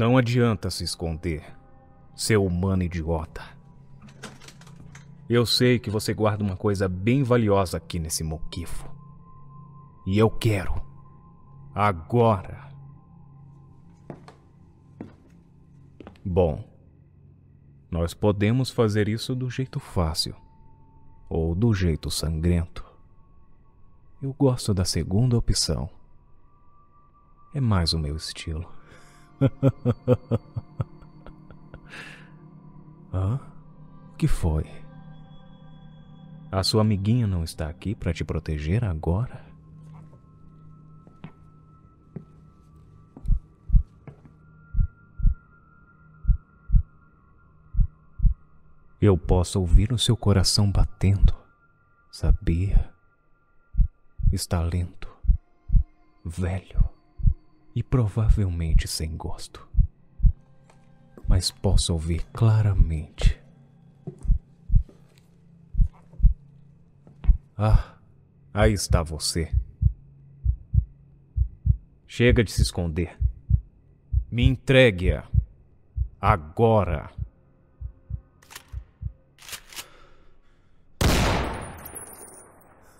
Não adianta se esconder, seu humano idiota. Eu sei que você guarda uma coisa bem valiosa aqui nesse moquifo. E eu quero. Agora. Bom, nós podemos fazer isso do jeito fácil ou do jeito sangrento. Eu gosto da segunda opção. É mais o meu estilo. Hã? O que foi? A sua amiguinha não está aqui para te proteger agora? Eu posso ouvir o seu coração batendo. Sabia? Está lento, velho e provavelmente sem gosto. Mas posso ouvir claramente. Ah, aí está você. Chega de se esconder. Me entregue-a. Agora.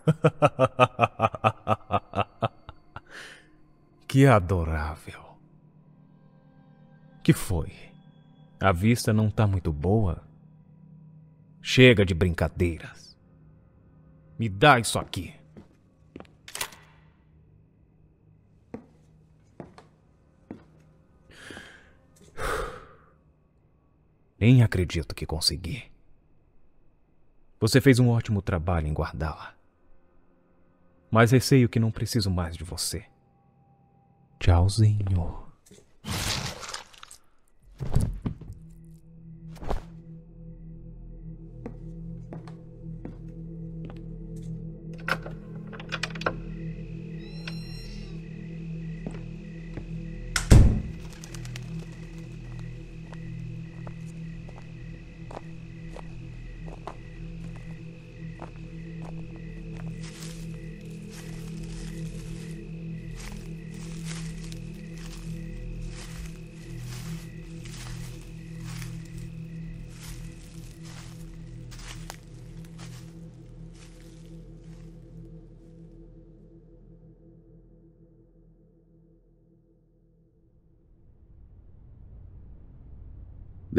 Que adorável. Que foi? A vista não tá muito boa? Chega de brincadeiras. Me dá isso aqui. Nem acredito que consegui. Você fez um ótimo trabalho em guardá-la. Mas receio que não preciso mais de você. Tchauzinho.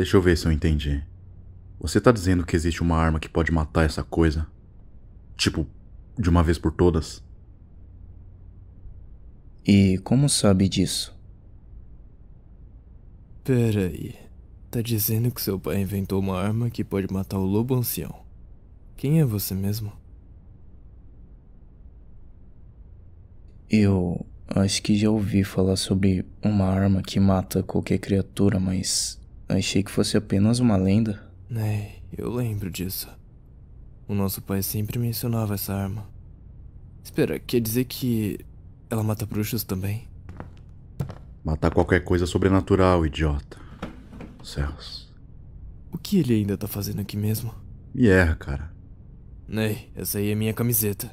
Deixa eu ver se eu entendi. Você tá dizendo que existe uma arma que pode matar essa coisa? Tipo, de uma vez por todas? E como sabe disso? Peraí. Tá dizendo que seu pai inventou uma arma que pode matar o lobo ancião. Quem é você mesmo? Eu acho que já ouvi falar sobre uma arma que mata qualquer criatura, mas Achei que fosse apenas uma lenda. É, eu lembro disso. O nosso pai sempre mencionava essa arma. Espera, quer dizer que ela mata bruxos também? Matar qualquer coisa sobrenatural, idiota. Céus. O que ele ainda tá fazendo aqui mesmo? Me erra, cara. Ney, é, essa aí é minha camiseta.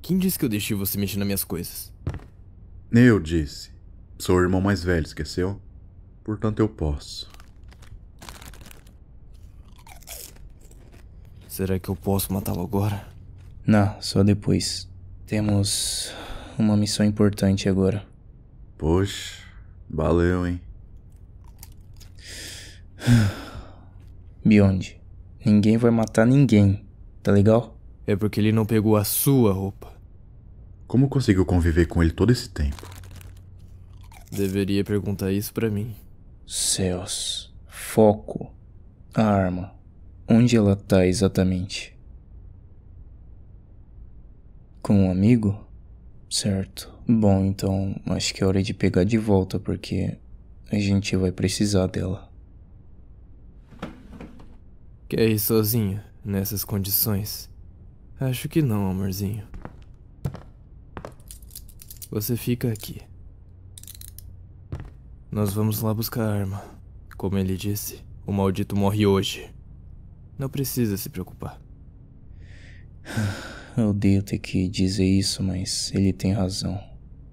Quem disse que eu deixei você mexer nas minhas coisas? Eu disse. Sou o irmão mais velho, esqueceu? Portanto, eu posso. Será que eu posso matá-lo agora? Não, só depois. Temos uma missão importante agora. Poxa, valeu, hein? Beyond, ninguém vai matar ninguém, tá legal? É porque ele não pegou a sua roupa. Como conseguiu conviver com ele todo esse tempo? Deveria perguntar isso para mim. Céus. Foco. A arma. Onde ela tá exatamente? Com um amigo? Certo. Bom, então acho que é hora de pegar de volta porque a gente vai precisar dela. Quer ir sozinho, nessas condições? Acho que não, amorzinho. Você fica aqui. Nós vamos lá buscar a arma. Como ele disse, o maldito morre hoje. Não precisa se preocupar. Eu odeio ter que dizer isso, mas ele tem razão.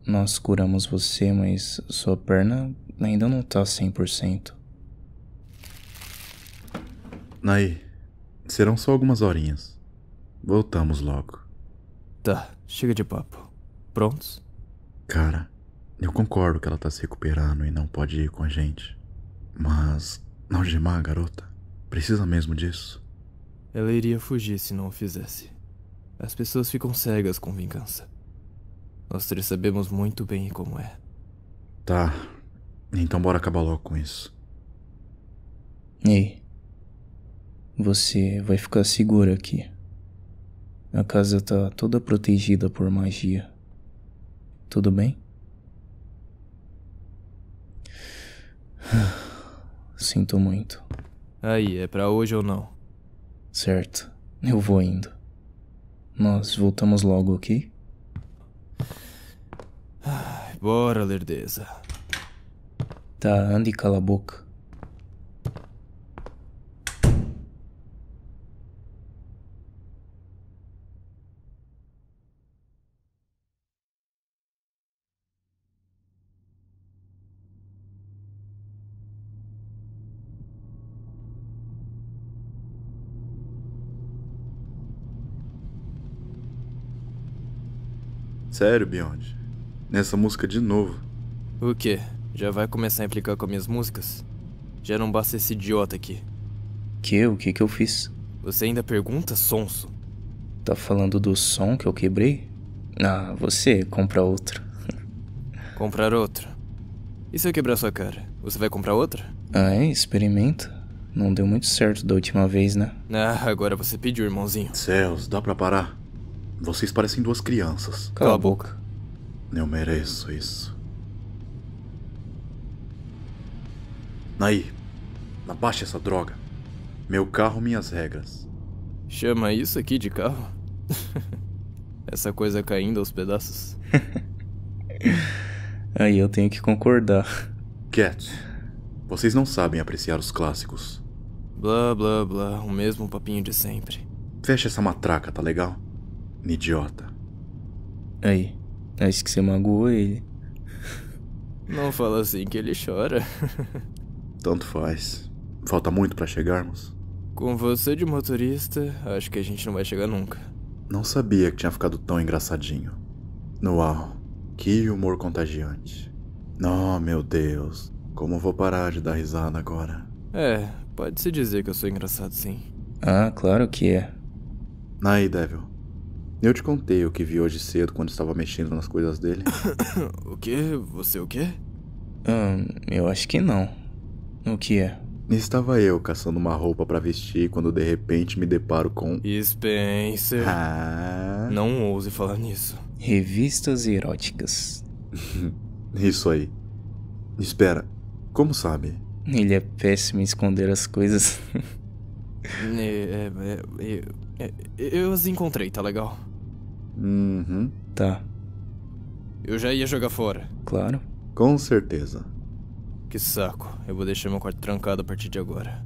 Nós curamos você, mas sua perna ainda não tá 100%. Naí, serão só algumas horinhas. Voltamos logo. Tá, chega de papo. Prontos? Cara, eu concordo que ela tá se recuperando e não pode ir com a gente. Mas não gemar, garota. Precisa mesmo disso? Ela iria fugir se não o fizesse. As pessoas ficam cegas com vingança. Nós três sabemos muito bem como é. Tá. Então bora acabar logo com isso. Ei. Você vai ficar segura aqui. A casa tá toda protegida por magia. Tudo bem? Sinto muito. Aí, é para hoje ou não? Certo. Eu vou indo. Nós voltamos logo, ok? Ai, bora, lerdeza. Tá, ande e cala a boca. sério, Beyond. Nessa música de novo. O quê? Já vai começar a implicar com minhas músicas? Já não basta esse idiota aqui. Que? O que que eu fiz? Você ainda pergunta, sonso? Tá falando do som que eu quebrei? Ah, você compra outro. Comprar outro? E se eu quebrar sua cara? Você vai comprar outra? Ah, é? Experimenta. Não deu muito certo da última vez, né? Ah, agora você pediu, irmãozinho. Céus, dá pra parar? Vocês parecem duas crianças. Cala a boca. Eu mereço isso. Naí, abaixe essa droga. Meu carro, minhas regras. Chama isso aqui de carro? essa coisa caindo aos pedaços. Aí eu tenho que concordar. Cat, vocês não sabem apreciar os clássicos. Blá blá blá, o mesmo papinho de sempre. Fecha essa matraca, tá legal? idiota. Aí, acho que você magoou ele. Não fala assim que ele chora. Tanto faz. Falta muito para chegarmos. Com você de motorista, acho que a gente não vai chegar nunca. Não sabia que tinha ficado tão engraçadinho. Noah, que humor contagiante. Oh, meu Deus, como vou parar de dar risada agora? É, pode-se dizer que eu sou engraçado sim. Ah, claro que é. Aí, Devil, eu te contei o que vi hoje cedo quando estava mexendo nas coisas dele. o quê? Você o quê? Hum, eu acho que não. O que é? Estava eu caçando uma roupa para vestir quando de repente me deparo com. Spencer. Ah. Não ouse falar nisso. Revistas eróticas. Isso aí. Espera, como sabe? Ele é péssimo em esconder as coisas. É, é, é, é, é, eu as encontrei, tá legal? Uhum. Tá. Eu já ia jogar fora. Claro. Com certeza. Que saco. Eu vou deixar meu quarto trancado a partir de agora.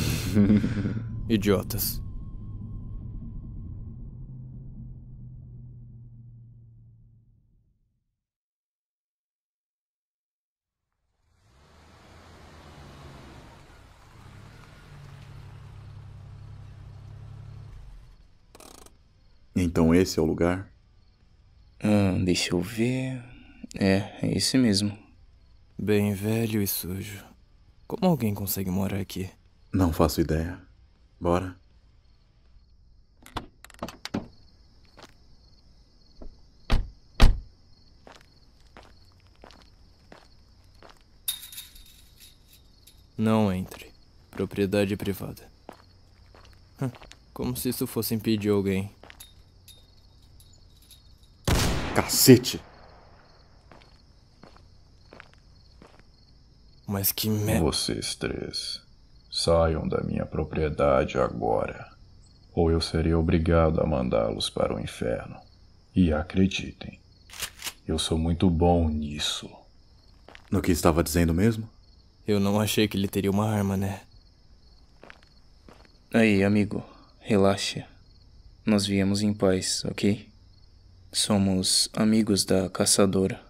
Idiotas. Então esse é o lugar? Hum, deixa eu ver. É, é esse mesmo. Bem velho e sujo. Como alguém consegue morar aqui? Não faço ideia. Bora. Não entre. Propriedade privada. Hum, como se isso fosse impedir alguém. Cacete! Mas que merda. Vocês três, saiam da minha propriedade agora, ou eu serei obrigado a mandá-los para o inferno. E acreditem, eu sou muito bom nisso. No que estava dizendo mesmo? Eu não achei que ele teria uma arma, né? Aí, amigo, relaxa. Nós viemos em paz, ok? Somos amigos da caçadora.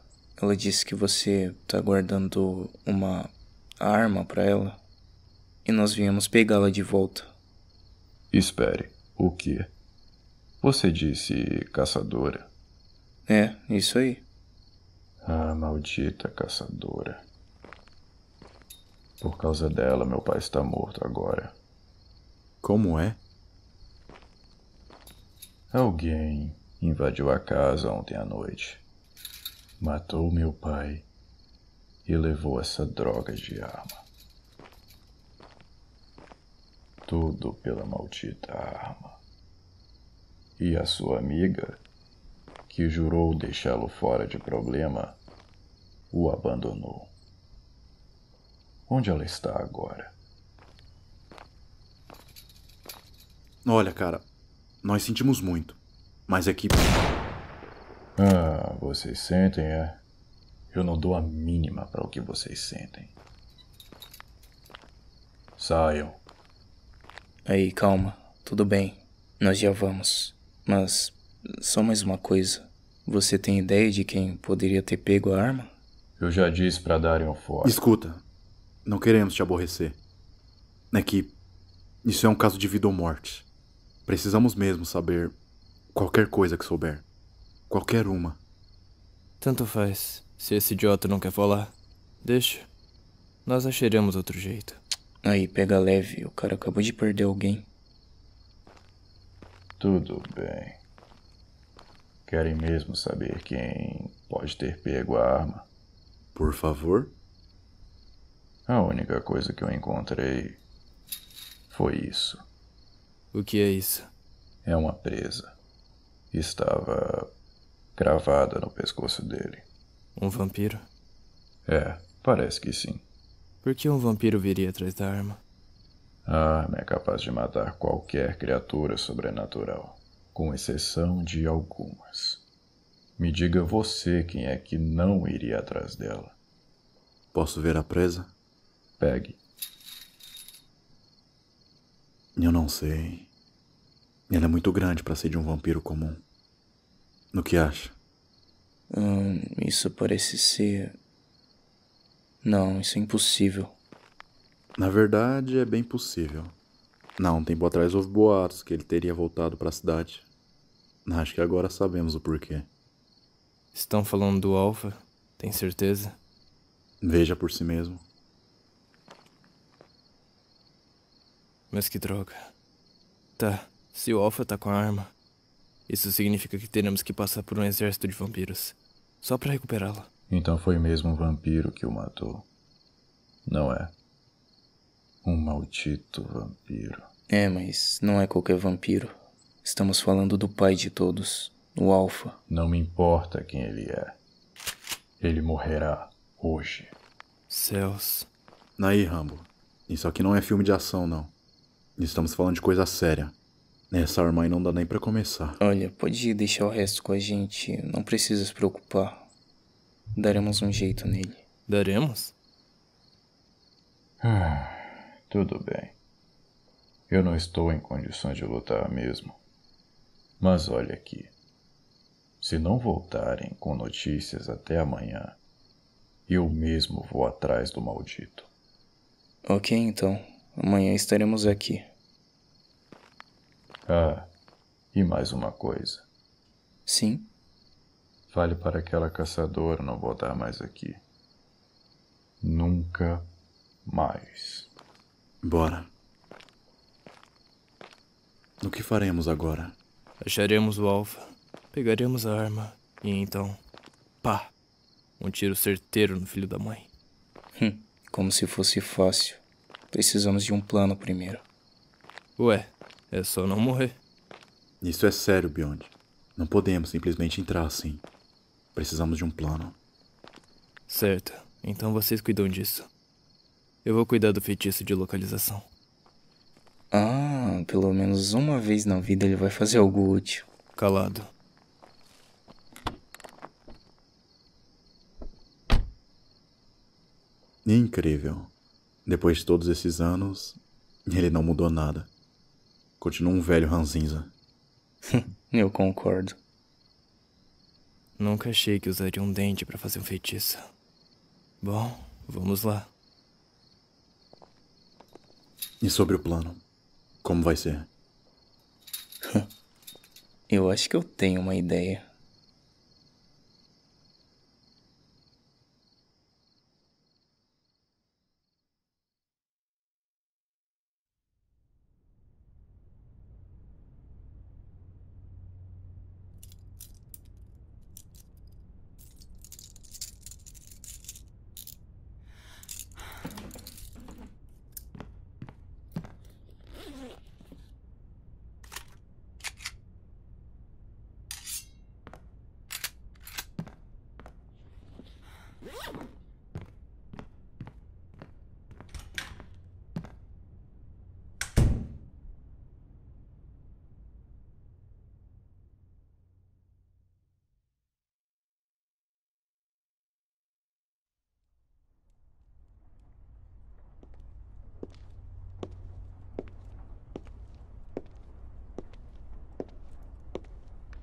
Ela disse que você tá guardando uma arma para ela e nós viemos pegá-la de volta. Espere, o que? Você disse caçadora. É, isso aí. A ah, maldita caçadora. Por causa dela, meu pai está morto agora. Como é? Alguém invadiu a casa ontem à noite. Matou meu pai e levou essa droga de arma. Tudo pela maldita arma. E a sua amiga, que jurou deixá-lo fora de problema, o abandonou. Onde ela está agora? Olha, cara, nós sentimos muito. Mas aqui. Ah, vocês sentem, é? Eu não dou a mínima para o que vocês sentem. Saiam. Aí, calma. Tudo bem. Nós já vamos. Mas, só mais uma coisa. Você tem ideia de quem poderia ter pego a arma? Eu já disse para darem um fora. Escuta. Não queremos te aborrecer. É que. Isso é um caso de vida ou morte. Precisamos mesmo saber Qualquer coisa que souber. Qualquer uma. Tanto faz. Se esse idiota não quer falar, deixa. Nós acharemos outro jeito. Aí, pega leve. O cara acabou de perder alguém. Tudo bem. Querem mesmo saber quem pode ter pego a arma? Por favor. A única coisa que eu encontrei foi isso. O que é isso? É uma presa estava gravada no pescoço dele. Um vampiro? É, parece que sim. Por que um vampiro viria atrás da arma? A ah, arma é capaz de matar qualquer criatura sobrenatural, com exceção de algumas. Me diga você quem é que não iria atrás dela. Posso ver a presa? Pegue. Eu não sei. Ela é muito grande para ser de um vampiro comum. No que acha? Hum, isso parece ser. Não, isso é impossível. Na verdade, é bem possível. Não, um tempo atrás houve boatos que ele teria voltado para a cidade. Acho que agora sabemos o porquê. Estão falando do Alfa? Tem certeza? Veja por si mesmo. Mas que droga. Tá, se o Alfa tá com a arma, isso significa que teremos que passar por um exército de vampiros. Só para recuperá-la. Então foi mesmo um vampiro que o matou. Não é? Um maldito vampiro. É, mas não é qualquer vampiro. Estamos falando do pai de todos, o Alfa. Não me importa quem ele é. Ele morrerá hoje. Céus. Naí, Rambo. Isso aqui não é filme de ação, não. Estamos falando de coisa séria. Essa arma aí não dá nem para começar. Olha, pode deixar o resto com a gente. Não precisa se preocupar. Daremos um jeito nele. Daremos? Ah, tudo bem. Eu não estou em condições de lutar mesmo. Mas olha aqui. Se não voltarem com notícias até amanhã, eu mesmo vou atrás do maldito. Ok, então. Amanhã estaremos aqui. Ah, e mais uma coisa. Sim. Fale para aquela caçadora não voltar mais aqui. Nunca mais. Bora. O que faremos agora? Acharemos o alfa, pegaremos a arma e então. pá! Um tiro certeiro no filho da mãe. Hum, como se fosse fácil. Precisamos de um plano primeiro. Ué, é só não morrer. Isso é sério, Beyond. Não podemos simplesmente entrar assim. Precisamos de um plano. Certo. Então vocês cuidam disso. Eu vou cuidar do feitiço de localização. Ah, pelo menos uma vez na vida ele vai fazer algo útil. Calado. Incrível. Depois de todos esses anos, ele não mudou nada. Continua um velho ranzinza. Eu concordo. Nunca achei que usaria um dente para fazer um feitiço. Bom, vamos lá. E sobre o plano? Como vai ser? Eu acho que eu tenho uma ideia.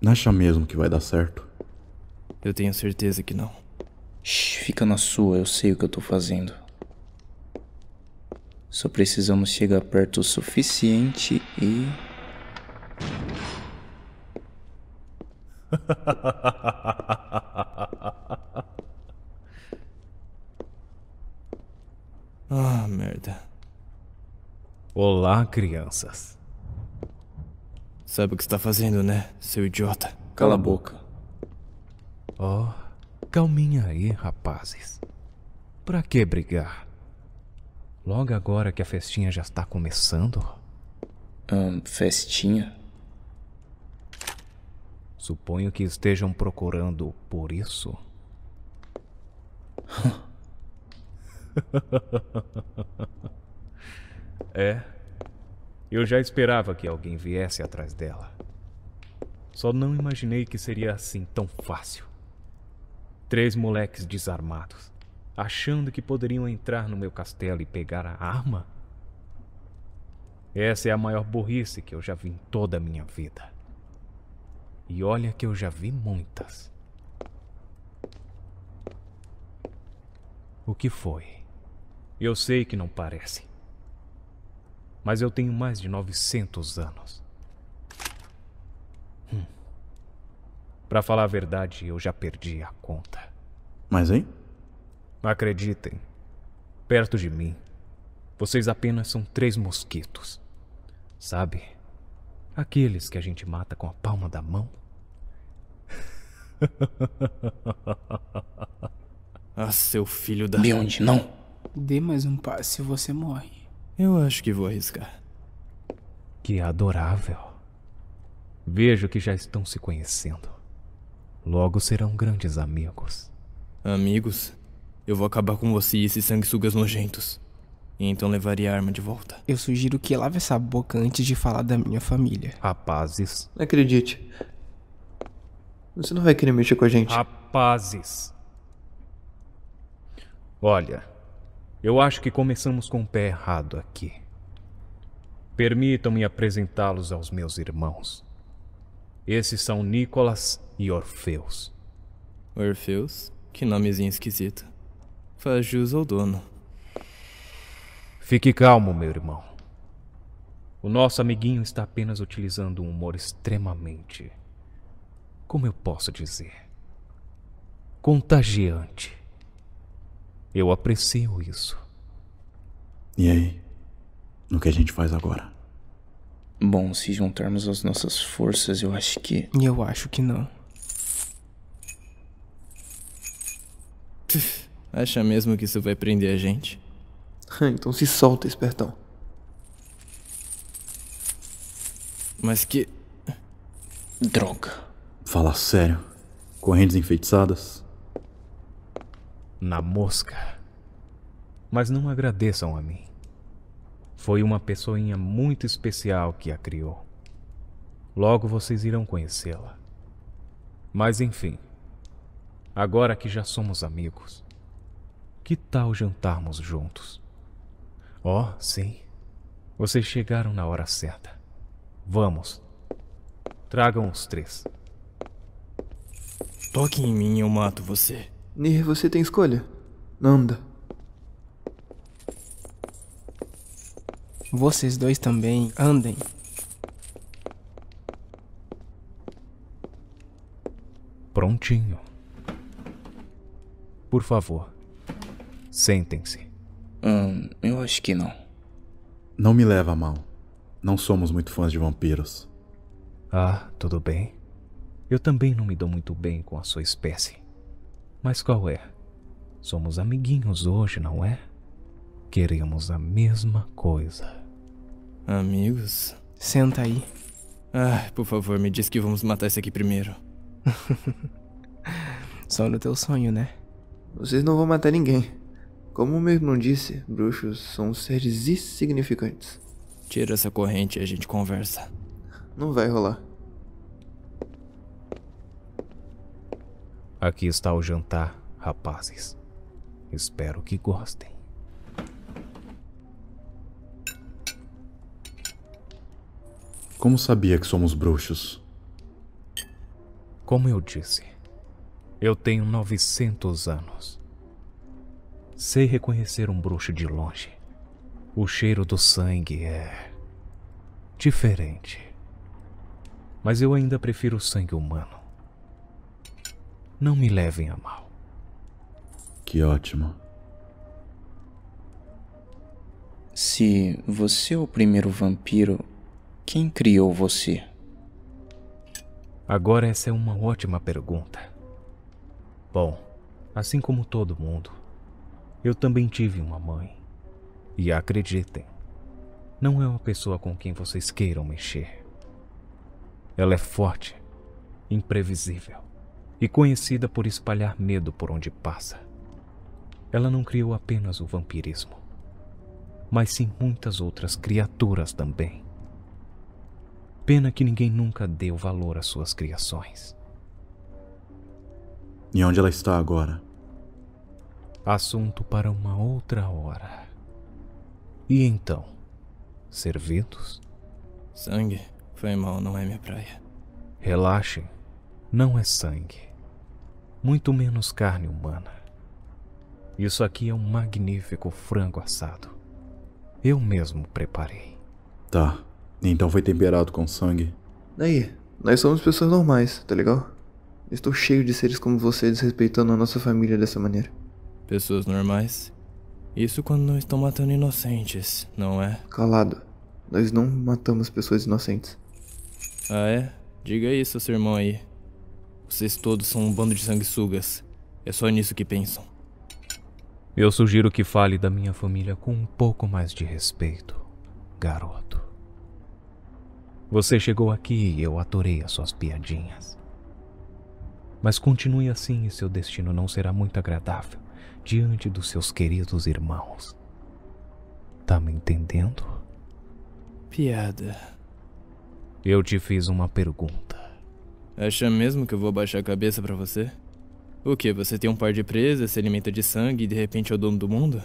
Acha mesmo que vai dar certo? Eu tenho certeza que não. Shh, fica na sua, eu sei o que eu tô fazendo. Só precisamos chegar perto o suficiente e. ah, merda. Olá, crianças. Sabe o que está fazendo, né, seu idiota? Cala a boca. Oh, calminha aí, rapazes. Pra que brigar? Logo agora que a festinha já está começando? Hum, festinha? Suponho que estejam procurando por isso. é, eu já esperava que alguém viesse atrás dela. Só não imaginei que seria assim tão fácil. Três moleques desarmados, achando que poderiam entrar no meu castelo e pegar a arma? Essa é a maior burrice que eu já vi em toda a minha vida. E olha que eu já vi muitas. O que foi? Eu sei que não parece mas eu tenho mais de 900 anos. Hum. Para falar a verdade, eu já perdi a conta. Mas hein? Acreditem, perto de mim, vocês apenas são três mosquitos. Sabe? Aqueles que a gente mata com a palma da mão. ah, seu filho da. De onde não? Dê mais um passe e você morre. Eu acho que vou arriscar. Que adorável. Vejo que já estão se conhecendo. Logo serão grandes amigos. Amigos? Eu vou acabar com você e esses sanguessugas nojentos. E então levaria a arma de volta. Eu sugiro que lave essa boca antes de falar da minha família. Rapazes. Não acredite. Você não vai querer mexer com a gente. Rapazes. Olha, eu acho que começamos com o pé errado aqui. Permitam-me apresentá-los aos meus irmãos. Esses são Nicolas e Orfeus. Orfeus? Que nomezinho esquisito. Faz jus ao dono. Fique calmo, meu irmão. O nosso amiguinho está apenas utilizando um humor extremamente. Como eu posso dizer? Contagiante. Eu aprecio isso. E aí? O que a gente faz agora? Bom, se juntarmos as nossas forças, eu acho que. Eu acho que não. Acha mesmo que isso vai prender a gente? então se solta, espertão. Mas que. Droga. Fala sério. Correntes enfeitiçadas, na mosca. Mas não agradeçam a mim. Foi uma pessoinha muito especial que a criou. Logo vocês irão conhecê-la. Mas enfim, agora que já somos amigos, que tal jantarmos juntos? Oh, sim. Vocês chegaram na hora certa. Vamos. Tragam os três. Toque em mim e eu mato você. Nir, você tem escolha. Anda. Vocês dois também andem. Prontinho. Por favor, sentem-se. Hum, eu acho que não. Não me leva a mal. Não somos muito fãs de vampiros. Ah, tudo bem. Eu também não me dou muito bem com a sua espécie. Mas qual é? Somos amiguinhos hoje, não é? Queremos a mesma coisa. Amigos? Senta aí. Ah, por favor, me diz que vamos matar esse aqui primeiro. Só no teu sonho, né? Vocês não vão matar ninguém. Como o meu irmão disse, bruxos são seres insignificantes. Tira essa corrente e a gente conversa. Não vai rolar. Aqui está o jantar, rapazes. Espero que gostem. Como sabia que somos bruxos? Como eu disse, eu tenho 900 anos. Sei reconhecer um bruxo de longe. O cheiro do sangue é. diferente. Mas eu ainda prefiro o sangue humano. Não me levem a mal. Que ótimo. Se você é o primeiro vampiro, quem criou você? Agora, essa é uma ótima pergunta. Bom, assim como todo mundo, eu também tive uma mãe. E acreditem, não é uma pessoa com quem vocês queiram mexer. Ela é forte, imprevisível e conhecida por espalhar medo por onde passa. Ela não criou apenas o vampirismo, mas sim muitas outras criaturas também. Pena que ninguém nunca deu valor às suas criações. E onde ela está agora? Assunto para uma outra hora. E então? Servidos? Sangue foi mal, não é minha praia. Relaxem, não é sangue muito menos carne humana. Isso aqui é um magnífico frango assado. Eu mesmo preparei. Tá, então foi temperado com sangue. Daí, nós somos pessoas normais, tá legal? Estou cheio de seres como você desrespeitando a nossa família dessa maneira. Pessoas normais? Isso quando não estão matando inocentes, não é? Calado. Nós não matamos pessoas inocentes. Ah, é? Diga isso, seu irmão aí. Vocês todos são um bando de sanguessugas. É só nisso que pensam. Eu sugiro que fale da minha família com um pouco mais de respeito, garoto. Você chegou aqui e eu adorei as suas piadinhas. Mas continue assim e seu destino não será muito agradável diante dos seus queridos irmãos. Tá me entendendo? Piada. Eu te fiz uma pergunta. Acha mesmo que eu vou abaixar a cabeça para você? O que, você tem um par de presas, se alimenta de sangue e de repente é o dono do mundo?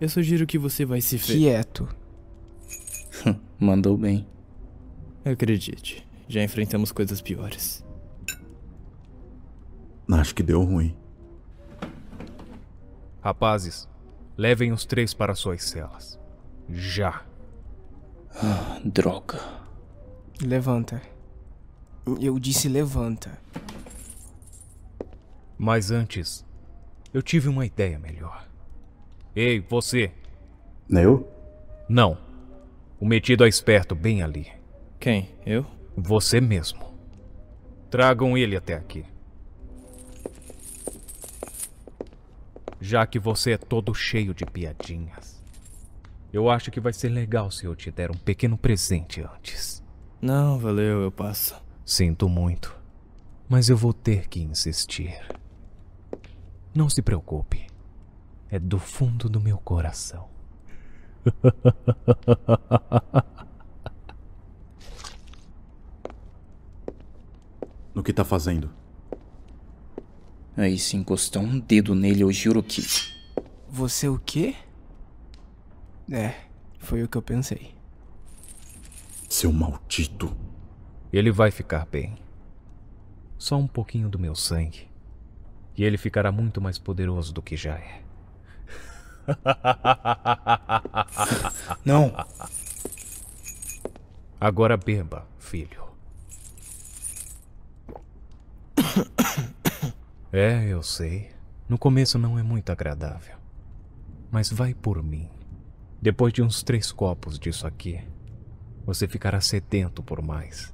Eu sugiro que você vai se fe... Quieto. Mandou bem. Acredite, já enfrentamos coisas piores. Acho que deu ruim. Rapazes, levem os três para suas celas. Já. Ah, droga. Levanta. Eu disse levanta. Mas antes, eu tive uma ideia melhor. Ei, você! Eu? Não. O metido é esperto bem ali. Quem? Eu? Você mesmo. Tragam ele até aqui. Já que você é todo cheio de piadinhas, eu acho que vai ser legal se eu te der um pequeno presente antes. Não, valeu, eu passo. Sinto muito, mas eu vou ter que insistir. Não se preocupe, é do fundo do meu coração. No que tá fazendo? Aí se encostou um dedo nele, eu juro que. Você o quê? É, foi o que eu pensei. Seu maldito. Ele vai ficar bem. Só um pouquinho do meu sangue. E ele ficará muito mais poderoso do que já é. Não. Agora beba, filho. É, eu sei. No começo não é muito agradável. Mas vai por mim. Depois de uns três copos disso aqui, você ficará sedento por mais.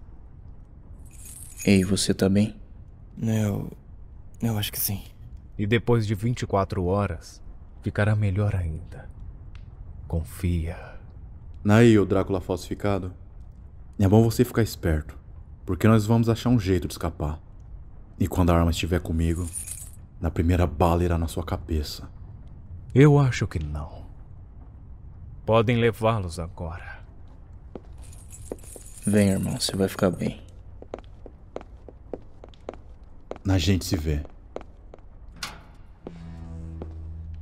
Ei, você tá bem? Eu. Eu acho que sim. E depois de 24 horas, ficará melhor ainda. Confia. Naí, o Drácula falsificado. É bom você ficar esperto, porque nós vamos achar um jeito de escapar. E quando a arma estiver comigo, na primeira bala irá na sua cabeça. Eu acho que não. Podem levá-los agora. Vem, irmão, você vai ficar bem na gente se vê.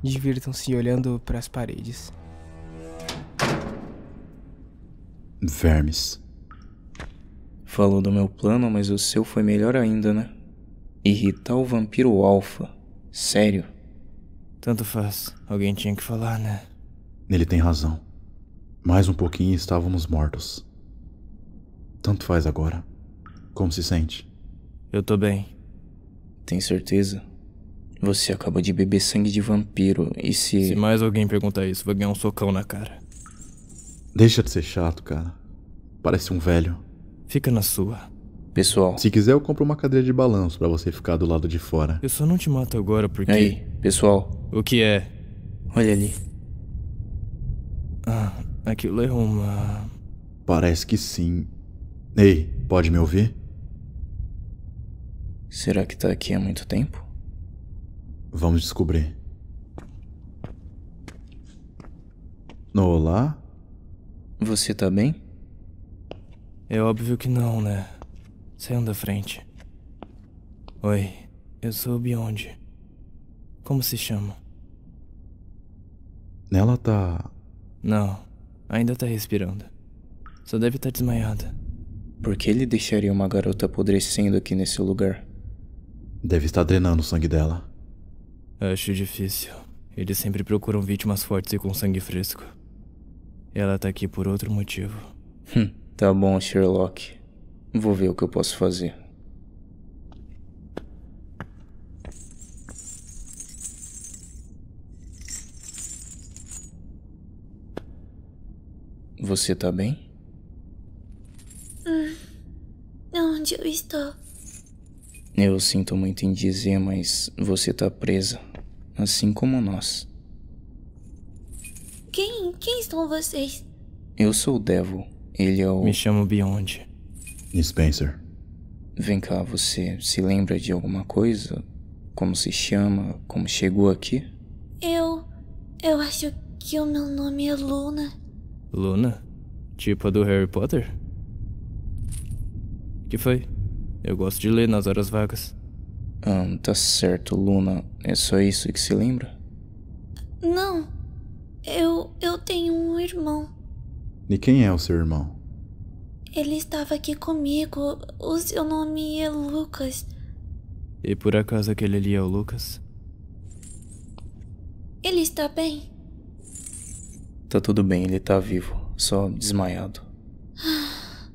Divirtam-se olhando para as paredes. Vermes. Falou do meu plano, mas o seu foi melhor ainda, né? Irritar o vampiro alfa. Sério. Tanto faz. Alguém tinha que falar, né? Ele tem razão. Mais um pouquinho e estávamos mortos. Tanto faz agora. Como se sente? Eu tô bem. Tem certeza? Você acaba de beber sangue de vampiro e se. Se mais alguém perguntar isso, vai ganhar um socão na cara. Deixa de ser chato, cara. Parece um velho. Fica na sua. Pessoal. Se quiser, eu compro uma cadeira de balanço para você ficar do lado de fora. Eu só não te mato agora porque. Aí, pessoal. O que é? Olha ali. Ah, aquilo é uma. Parece que sim. Ei, pode me ouvir? Será que tá aqui há muito tempo? Vamos descobrir. Olá? Você tá bem? É óbvio que não, né? Saiam da frente. Oi, eu sou o Beyond. Como se chama? Nela tá. Não, ainda tá respirando. Só deve estar tá desmaiada. Por que ele deixaria uma garota apodrecendo aqui nesse lugar? Deve estar drenando o sangue dela. Acho difícil. Eles sempre procuram vítimas fortes e com sangue fresco. Ela tá aqui por outro motivo. Hum, tá bom, Sherlock. Vou ver o que eu posso fazer. Você tá bem? Hum, onde eu estou? Eu sinto muito em dizer, mas você tá presa, assim como nós. Quem, quem estão vocês? Eu sou o Devil. Ele é o. Me chamo Beyond. Spencer. Vem cá, você se lembra de alguma coisa? Como se chama? Como chegou aqui? Eu. Eu acho que o meu nome é Luna. Luna? Tipo a do Harry Potter? Que foi? Eu gosto de ler nas horas vagas. Ah, tá certo, Luna. É só isso que se lembra? Não. Eu. eu tenho um irmão. E quem é o seu irmão? Ele estava aqui comigo. O seu nome é Lucas. E por acaso aquele ali é o Lucas? Ele está bem? Tá tudo bem, ele tá vivo, só desmaiado. Ah,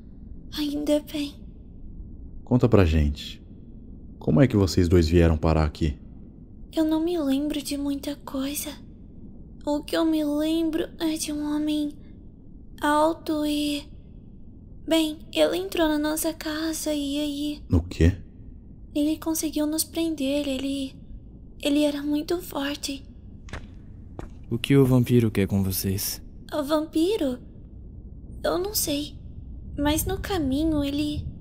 ainda bem. Conta pra gente. Como é que vocês dois vieram parar aqui? Eu não me lembro de muita coisa. O que eu me lembro é de um homem alto e. Bem, ele entrou na nossa casa e aí. O quê? Ele conseguiu nos prender, ele. Ele era muito forte. O que o vampiro quer com vocês? O vampiro? Eu não sei. Mas no caminho ele.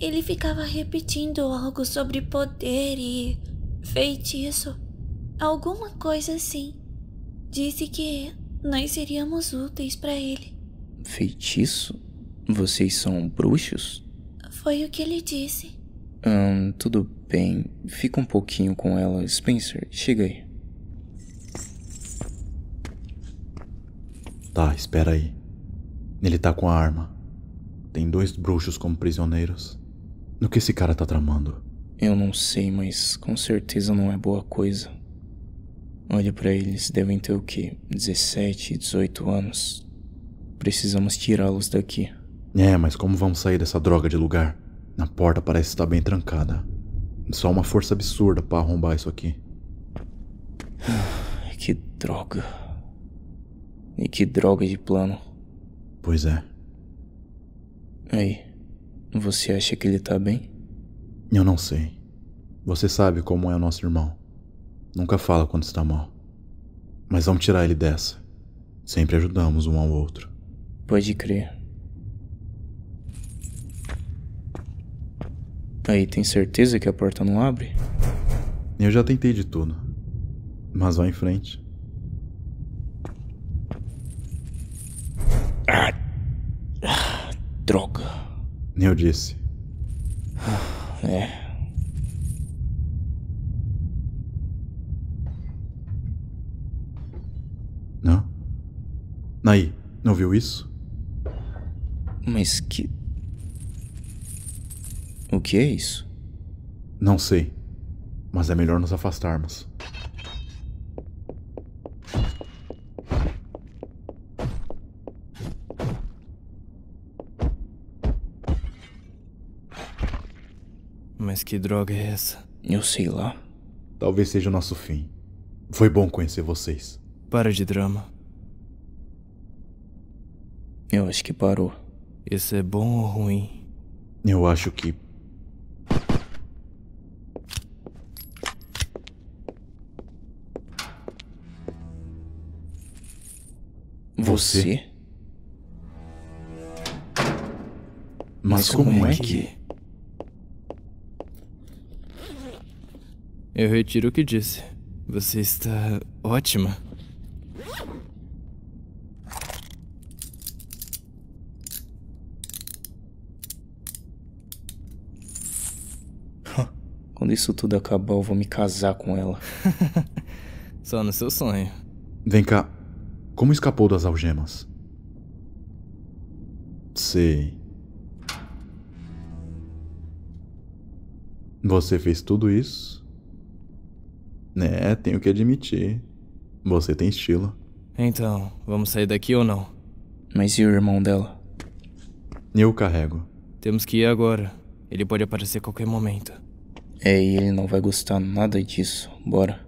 Ele ficava repetindo algo sobre poder e feitiço. Alguma coisa assim. Disse que nós seríamos úteis para ele. Feitiço? Vocês são bruxos? Foi o que ele disse. Hum, tudo bem. Fica um pouquinho com ela, Spencer. Chega aí. Tá, espera aí. Ele tá com a arma. Tem dois bruxos como prisioneiros. O que esse cara tá tramando? Eu não sei, mas com certeza não é boa coisa. Olha para eles, devem ter o quê? 17, 18 anos. Precisamos tirá-los daqui. É, mas como vamos sair dessa droga de lugar? Na porta parece estar bem trancada. Só uma força absurda para arrombar isso aqui. Que droga. E que droga de plano. Pois é. Aí, você acha que ele tá bem? Eu não sei. Você sabe como é o nosso irmão. Nunca fala quando está mal. Mas vamos tirar ele dessa. Sempre ajudamos um ao outro. Pode crer. Aí tem certeza que a porta não abre? Eu já tentei de tudo. Mas vá em frente. Ah. ah droga. Eu disse. É. Não? Naí, não viu isso? Mas que. O que é isso? Não sei. Mas é melhor nos afastarmos. que droga é essa? Eu sei lá. Talvez seja o nosso fim. Foi bom conhecer vocês. Para de drama. Eu acho que parou. Isso é bom ou ruim? Eu acho que. Você? Mas, como, como, é, é que... Eu retiro o que disse. Você está ótima. Quando isso tudo acabar, eu vou me casar com ela. Só no seu sonho. Vem cá. Como escapou das algemas? Sei. Você fez tudo isso né, tenho que admitir. Você tem estilo. Então, vamos sair daqui ou não? Mas e o irmão dela? Eu carrego. Temos que ir agora. Ele pode aparecer a qualquer momento. É, e ele não vai gostar nada disso. Bora.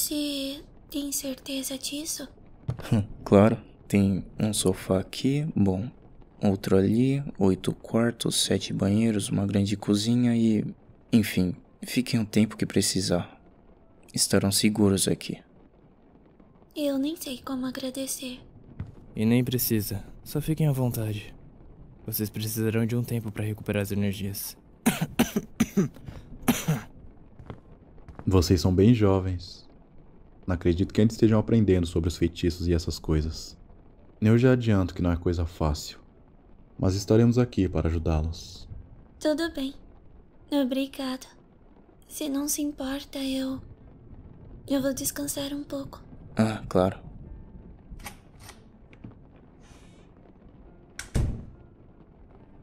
Você tem certeza disso? Hum, claro. Tem um sofá aqui, bom, outro ali, oito quartos, sete banheiros, uma grande cozinha e. Enfim, fiquem o tempo que precisar. Estarão seguros aqui. Eu nem sei como agradecer. E nem precisa, só fiquem à vontade. Vocês precisarão de um tempo para recuperar as energias. Vocês são bem jovens. Acredito que ainda estejam aprendendo sobre os feitiços e essas coisas. Eu já adianto que não é coisa fácil, mas estaremos aqui para ajudá-los. Tudo bem. Obrigada. Se não se importa, eu. Eu vou descansar um pouco. Ah, claro.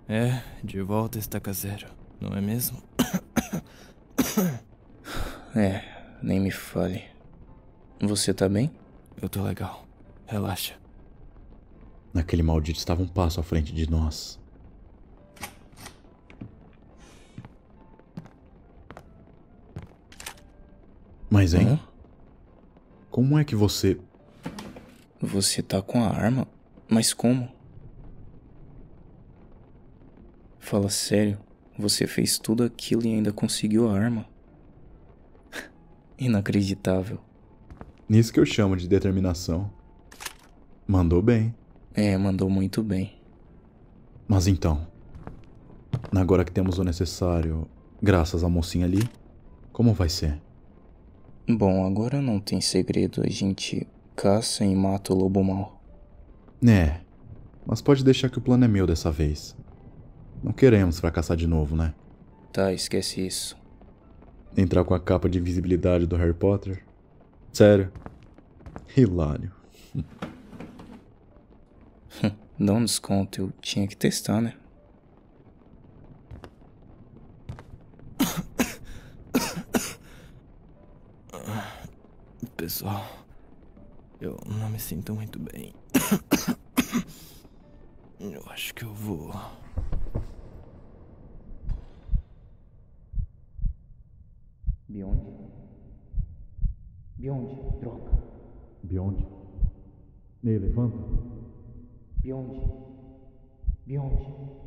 É, de volta está caseiro, não é mesmo? É, nem me fale. Você tá bem? Eu tô legal. Relaxa. Naquele maldito estava um passo à frente de nós. Mas, hein? Como é que você. Você tá com a arma? Mas como? Fala sério, você fez tudo aquilo e ainda conseguiu a arma? Inacreditável. Nisso que eu chamo de determinação. Mandou bem. É, mandou muito bem. Mas então, agora que temos o necessário, graças à mocinha ali, como vai ser? Bom, agora não tem segredo, a gente caça e mata o lobo mau. É, mas pode deixar que o plano é meu dessa vez. Não queremos fracassar de novo, né? Tá, esquece isso. Entrar com a capa de invisibilidade do Harry Potter? Sério. Hilário. Dá um desconto, eu tinha que testar, né? Pessoal, eu não me sinto muito bem. Eu acho que eu vou. Beyond? Beyond, droga. Beyond. Ney, levanta. Beyond. Beyond.